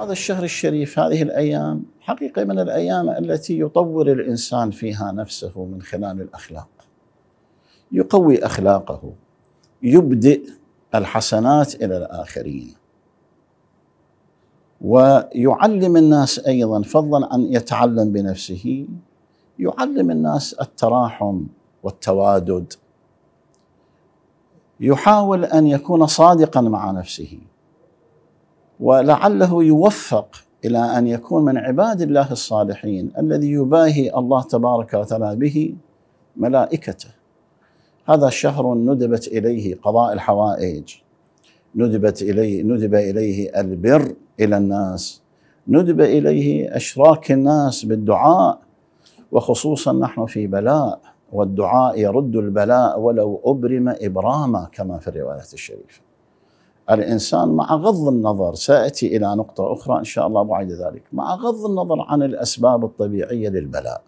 هذا الشهر الشريف هذه الايام حقيقه من الايام التي يطور الانسان فيها نفسه من خلال الاخلاق. يقوي اخلاقه يبدئ الحسنات الى الاخرين. ويعلم الناس ايضا فضلا عن يتعلم بنفسه يعلم الناس التراحم والتوادد يحاول ان يكون صادقا مع نفسه ولعله يوفق الى ان يكون من عباد الله الصالحين الذي يباهي الله تبارك وتعالى به ملائكته هذا شهر ندبت اليه قضاء الحوائج ندبت اليه ندب اليه البر الى الناس ندب اليه اشراك الناس بالدعاء وخصوصا نحن في بلاء والدعاء يرد البلاء ولو ابرم ابراما كما في الروايه الشريفه الإنسان مع غض النظر سأتي إلى نقطة أخرى إن شاء الله بعد ذلك مع غض النظر عن الأسباب الطبيعية للبلاء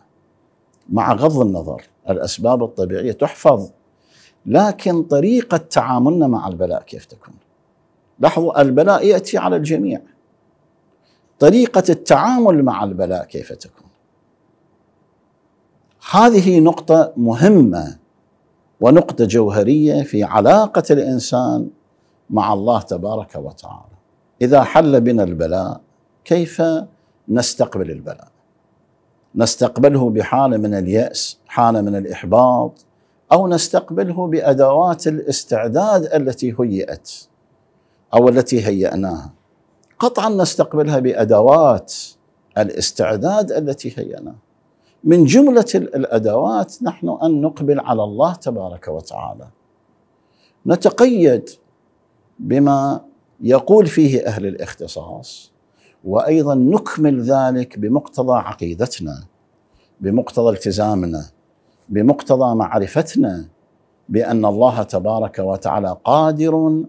مع غض النظر الأسباب الطبيعية تحفظ لكن طريقة تعاملنا مع البلاء كيف تكون لاحظوا البلاء يأتي على الجميع طريقة التعامل مع البلاء كيف تكون هذه نقطة مهمة ونقطة جوهرية في علاقة الإنسان مع الله تبارك وتعالى اذا حل بنا البلاء كيف نستقبل البلاء نستقبله بحاله من الياس حاله من الاحباط او نستقبله بادوات الاستعداد التي هيئت او التي هيأناها قطعا نستقبلها بادوات الاستعداد التي هيأناها من جمله الادوات نحن ان نقبل على الله تبارك وتعالى نتقيد بما يقول فيه اهل الاختصاص وايضا نكمل ذلك بمقتضى عقيدتنا بمقتضى التزامنا بمقتضى معرفتنا بان الله تبارك وتعالى قادر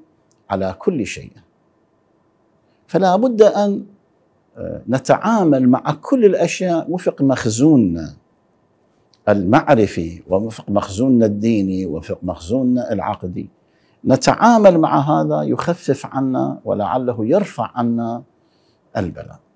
على كل شيء فلا بد ان آه، نتعامل مع كل الاشياء وفق مخزوننا المعرفي ووفق مخزوننا الديني ووفق مخزوننا العقدي نتعامل مع هذا يخفف عنا ولعله يرفع عنا البلاء